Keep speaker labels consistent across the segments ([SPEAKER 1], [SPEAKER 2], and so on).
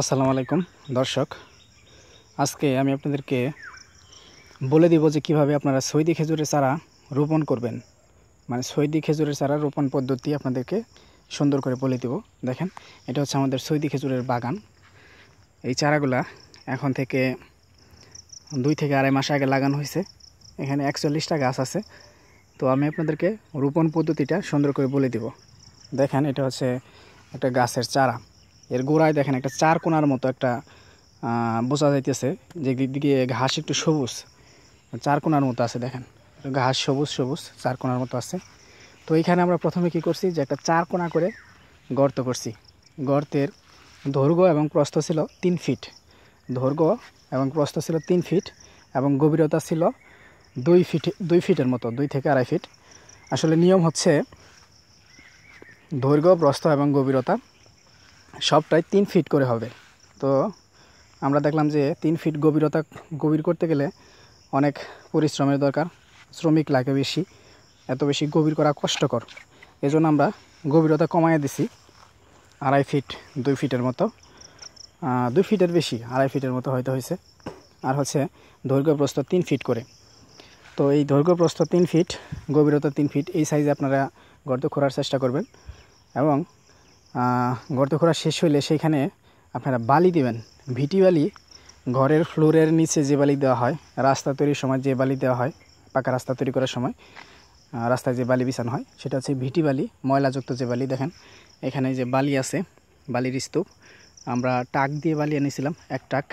[SPEAKER 1] আসসালামু আলাইকুম দর্শক আজকে আমি আপনাদেরকে বলে দিব যে কিভাবে আপনারা সৈদি খেজুরের চারা রোপণ করবেন মানে সৈদি খেজুরের চারা রোপণ পদ্ধতি আপনাদেরকে সুন্দর করে বলে দিব দেখেন এটা হচ্ছে আমাদের সৈদি খেজুরের বাগান এই চারাগুলা এখন থেকে দুই থেকে আড়াই মাস আগে লাগানো হয়েছে এখানে একচল্লিশটা গাছ আছে তো আমি আপনাদেরকে রোপণ পদ্ধতিটা সুন্দর করে বলে দিব দেখেন এটা হচ্ছে একটা গাছের চারা এর গোড়ায় দেখেন একটা চার কোনার মতো একটা বোঝা যাইতেছে যে দিকে ঘাস একটু সবুজ চার কোনার মতো আছে দেখেন ঘাস সবুজ সবুজ চার কোনার মতো আছে তো এইখানে আমরা প্রথমে কি করছি যে একটা চার কোনা করে গর্ত করছি গর্তের দৈর্ঘ্য এবং প্রস্থ ছিল তিন ফিট দৈর্ঘ্য এবং প্রস্থ ছিল তিন ফিট এবং গভীরতা ছিল দুই ফিট দুই ফিটের মতো দুই থেকে আড়াই ফিট আসলে নিয়ম হচ্ছে দৈর্ঘ্য প্রস্থ এবং গভীরতা সবটাই তিন ফিট করে হবে তো আমরা দেখলাম যে তিন ফিট গভীরতা গভীর করতে গেলে অনেক পরিশ্রমের দরকার শ্রমিক লাগে বেশি এত বেশি গভীর করা কষ্টকর এজন্য আমরা গভীরতা কমাই দিছি আড়াই ফিট দুই ফিটের মতো দুই ফিটের বেশি আড়াই ফিটের মতো হয়তো হয়েছে আর হচ্ছে দৈর্ঘ্য তিন ফিট করে তো এই দৈর্ঘ্য তিন ফিট গভীরতা তিন ফিট এই সাইজে আপনারা গর্ত খোঁড়ার চেষ্টা করবেন এবং গর্ত খোঁড়া শেষ হলে সেখানে আপনারা বালি দেবেন ভিটি বালি ঘরের ফ্লোরের নিচে যে বালি দেওয়া হয় রাস্তা তৈরির সময় যে বালি দেওয়া হয় পাকা রাস্তা তৈরি করার সময় রাস্তায় যে বালি বিছানো হয় সেটা হচ্ছে ভিটি বালি ময়লাযুক্ত যে বালি দেখেন এখানে যে বালি আছে বালির স্তূপ আমরা টাক দিয়ে বালি এনেছিলাম এক টাক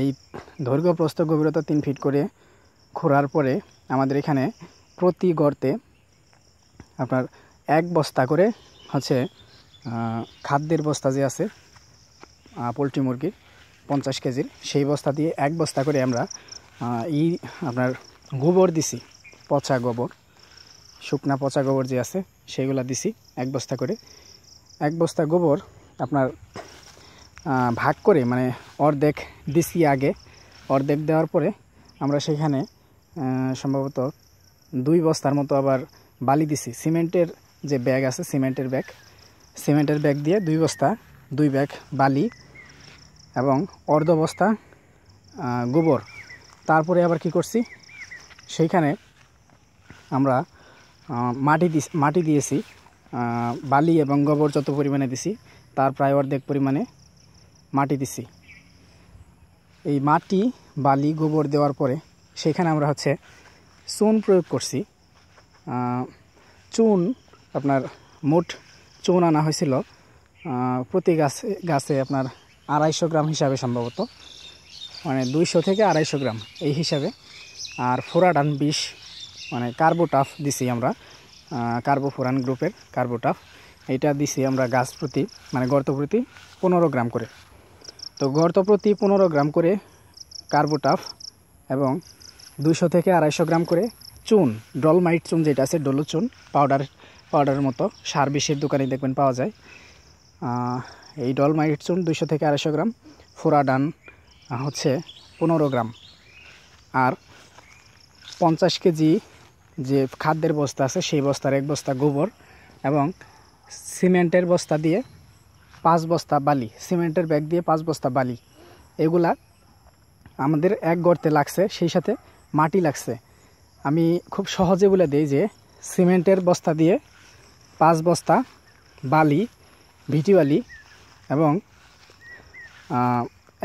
[SPEAKER 1] এই দৈর্ঘ্য প্রস্থ গভীরতা তিন ফিট করে খোঁড়ার পরে আমাদের এখানে প্রতি গর্তে আপনার এক বস্তা করে হচ্ছে খাদ্যের বস্তা যে আছে পোলট্রি মুরগির পঞ্চাশ কেজির সেই বস্তা দিয়ে এক বস্তা করে আমরা ই আপনার গোবর দিছি পচা গোবর শুকনা পচা গোবর যে আছে সেইগুলা দিছি এক বস্তা করে এক বস্তা গোবর আপনার ভাগ করে মানে অর্ধেক দিছি আগে অর্ধেক দেওয়ার পরে আমরা সেখানে সম্ভবত দুই বস্তার মতো আবার বালি দিছি সিমেন্টের যে ব্যাগ আছে সিমেন্টের ব্যাগ সিমেন্টের ব্যাগ দিয়ে দুই বস্তা দুই ব্যাগ বালি এবং অর্ধ বস্তা গোবর তারপরে আবার কি করছি সেইখানে আমরা মাটি দিস মাটি দিয়েছি বালি এবং গোবর যত পরিমাণে দিছি তার প্রায় অর্ধেক পরিমাণে মাটি দিছি এই মাটি বালি গোবর দেওয়ার পরে সেখানে আমরা হচ্ছে চুন প্রয়োগ করছি চুন আপনার মোট চুন আনা হয়েছিল প্রতি গাছে গাছে আপনার আড়াইশো গ্রাম হিসাবে সম্ভবত মানে দুইশো থেকে আড়াইশো গ্রাম এই হিসাবে আর ফোরাডান বিষ মানে কার্বোটাফ দিছি আমরা কার্বোফোরান গ্রুপের কার্বোটাফ এটা দিছি আমরা গাছ প্রতি মানে গর্ত প্রতি পনেরো গ্রাম করে তো গর্ত প্রতি পনেরো গ্রাম করে কার্বোটাফ এবং দুইশো থেকে আড়াইশো গ্রাম করে চুন ডলমাইট চুন যেটা আছে ডলো চুন পাউডার পাউডারের মতো সার বিষের দোকানে দেখবেন পাওয়া যায় এই ডলমাইট চুন দুইশো থেকে আড়াইশো গ্রাম ফোরা ডান হচ্ছে পনেরো গ্রাম আর পঞ্চাশ কেজি যে খাদ্যের বস্তা আছে সেই বস্তার এক বস্তা গোবর এবং সিমেন্টের বস্তা দিয়ে পাঁচ বস্তা বালি সিমেন্টের ব্যাগ দিয়ে পাঁচ বস্তা বালি এগুলা আমাদের এক গর্তে লাগছে সেই সাথে মাটি লাগছে আমি খুব সহজে বলে দিই যে সিমেন্টের বস্তা দিয়ে পাঁচ বস্তা বালি ভিটি বালি এবং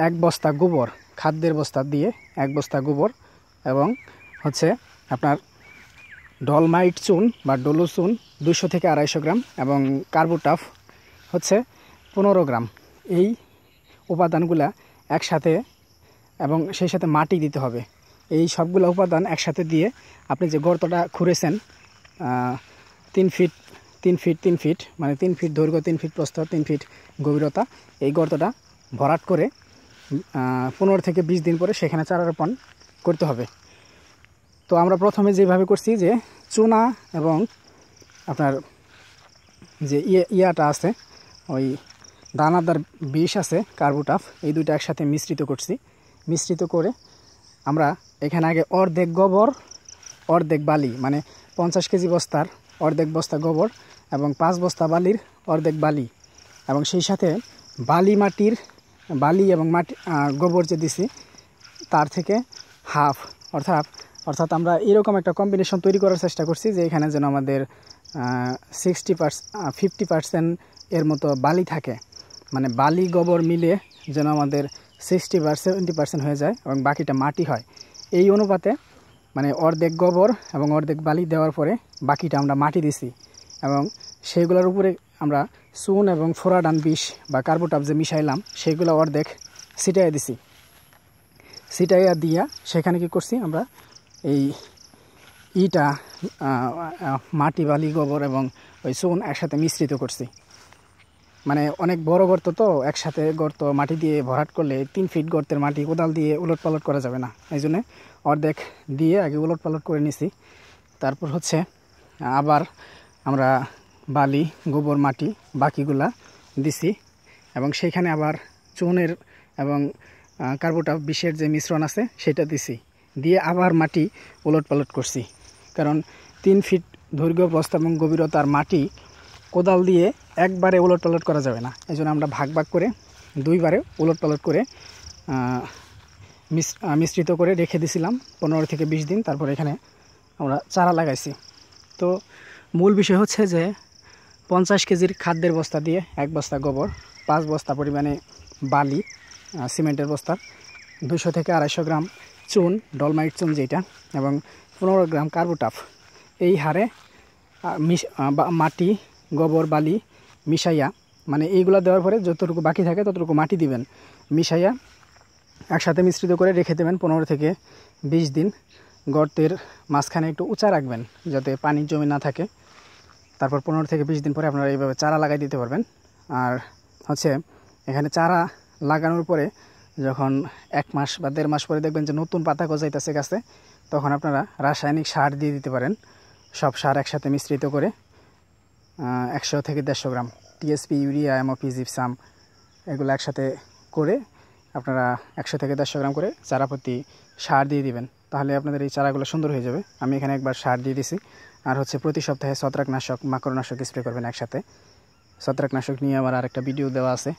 [SPEAKER 1] এক বস্তা গোবর খাদ্যের বস্তা দিয়ে এক বস্তা গোবর এবং হচ্ছে আপনার ডলমাইট চুন বা ডলু চুন দুশো থেকে আড়াইশো গ্রাম এবং কার্বোটাফ হচ্ছে পনেরো গ্রাম এই উপাদানগুলা একসাথে এবং সেই সাথে মাটি দিতে হবে এই সবগুলো উপাদান একসাথে দিয়ে আপনি যে গর্তটা খুঁড়েছেন তিন ফিট তিন ফিট তিন ফিট মানে তিন ফিট দৈর্ঘ্য তিন ফিট প্রস্থ তিন ফিট গভীরতা এই গর্তটা ভরাট করে পনেরো থেকে বিশ দিন পরে সেখানে চারা রোপণ করতে হবে তো আমরা প্রথমে যেভাবে করছি যে চুনা এবং আপনার যে ইয়ে ইয়াটা আছে ওই দানাদার বিষ আছে কার্বোটাফ এই দুইটা একসাথে মিশ্রিত করছি মিশ্রিত করে আমরা এখানে আগে অর্ধেক গোবর অর্ধেক বালি মানে পঞ্চাশ কেজি বস্তার অর্ধেক বস্তা গোবর এবং পাঁচ বস্তা বালির অর্ধেক বালি এবং সেই সাথে বালি মাটির বালি এবং মাটি গোবর যে দিছি তার থেকে হাফ অর্থাৎ অর্থাৎ আমরা এরকম একটা কম্বিনেশন তৈরি করার চেষ্টা করছি যে এখানে যেন আমাদের সিক্সটি পার্সেন্ট ফিফটি পার্সেন্ট এর মতো বালি থাকে মানে বালি গোবর মিলে যেন আমাদের সিক্সটি পার্সেন্ট সেভেন্টি পার্সেন্ট হয়ে যায় এবং বাকিটা মাটি হয় এই অনুপাতে মানে অর্ধেক গোবর এবং অর্ধেক বালি দেওয়ার পরে বাকিটা আমরা মাটি দিছি এবং সেইগুলোর উপরে আমরা চুন এবং ফোরাডান বিষ বা কার্বোটাপ যে মিশাইলাম সেইগুলো অর্ধেক ছিটাইয়া দিছি ছিটাইয়া দিয়া সেখানে কি করছি আমরা এই ইটা মাটি বালি গোবর এবং ওই চুন একসাথে মিশ্রিত করছি মানে অনেক বড় গর্ত তো একসাথে গর্ত মাটি দিয়ে ভরাট করলে তিন ফিট গর্তের মাটি কোদাল দিয়ে উলট পালট করা যাবে না এই জন্যে অর্ধেক দিয়ে আগে উলট পালট করে নিছি তারপর হচ্ছে আবার আমরা বালি গোবর মাটি বাকিগুলা দিছি এবং সেখানে আবার চুনের এবং কার্বোটা বিষের যে মিশ্রণ আছে সেটা দিছি দিয়ে আবার মাটি উলট পালট করছি কারণ তিন ফিট দৈর্ঘ্য প্রস্ত এবং গভীরতার মাটি কোদাল দিয়ে একবারে ওলট পালট করা যাবে না এই জন্য আমরা ভাগ ভাগ করে দুইবারে ওলট পালট করে মিশ্রিত করে রেখে দিছিলাম পনেরো থেকে বিশ দিন তারপর এখানে আমরা চারা লাগাইছি তো মূল বিষয় হচ্ছে যে পঞ্চাশ কেজির খাদ্যের বস্তা দিয়ে এক বস্তা গোবর পাঁচ বস্তা পরিমাণে বালি সিমেন্টের বস্তা দুশো থেকে আড়াইশো গ্রাম চুন ডলমাইট চুন যেটা এবং পনেরো গ্রাম কার্বোটাফ এই হারে মাটি গোবর বালি মিশাইয়া মানে এইগুলা দেওয়ার পরে যতটুকু বাকি থাকে ততটুকু মাটি দিবেন মিশাইয়া একসাথে মিশ্রিত করে রেখে দেবেন পনেরো থেকে ২০ দিন গর্তের মাঝখানে একটু উঁচা রাখবেন যাতে পানি জমি না থাকে তারপর পনেরো থেকে বিশ দিন পরে আপনারা এইভাবে চারা লাগাই দিতে পারবেন আর হচ্ছে এখানে চারা লাগানোর পরে যখন এক মাস বা দেড় মাস পরে দেখবেন যে নতুন পাতা গজাইতেছে গাছে তখন আপনারা রাসায়নিক সার দিয়ে দিতে পারেন সব সার একসাথে মিশ্রিত করে একশো থেকে দেড়শো gram TSP urea MOP gypsum এগুলো একসাথে করে আপনারা একশো থেকে দেড়শো গ্রাম করে চারা প্রতি সার দিয়ে দিবেন তাহলে আপনাদের এই চারাগুলো সুন্দর হয়ে যাবে আমি এখানে একবার সার দিয়ে দিছি আর হচ্ছে প্রতি সপ্তাহে ছত্রাকনাশক মাকড়নাশক স্প্রে করবেন একসাথে ছত্রাকনাশক নিয়ে আমার আরেকটা ভিডিও দেওয়া আছে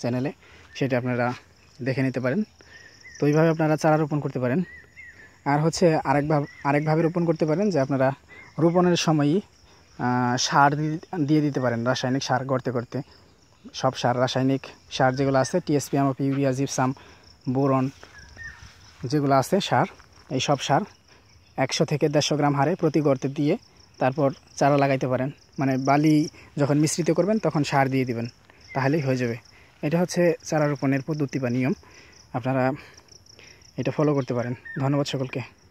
[SPEAKER 1] চ্যানেলে সেটা আপনারা দেখে নিতে পারেন তো এইভাবে আপনারা চারা রোপণ করতে পারেন আর হচ্ছে আরেকভাবে আরেকভাবে রোপণ করতে পারেন যে আপনারা রোপণের সময়ই সার দিয়ে দিতে পারেন রাসায়নিক সার করতে করতে সব সার রাসায়নিক সার যেগুলো আছে টিএসপি আমপি ইউরিয়া জিপসাম বোরন যেগুলো আছে সার এই সব সার একশো থেকে দেড়শো গ্রাম হারে প্রতি গর্তে দিয়ে তারপর চারা লাগাইতে পারেন মানে বালি যখন মিশ্রিত করবেন তখন সার দিয়ে দিবেন তাহলেই হয়ে যাবে এটা হচ্ছে চারা রোপণের পদ্ধতি বা নিয়ম আপনারা এটা ফলো করতে পারেন ধন্যবাদ সকলকে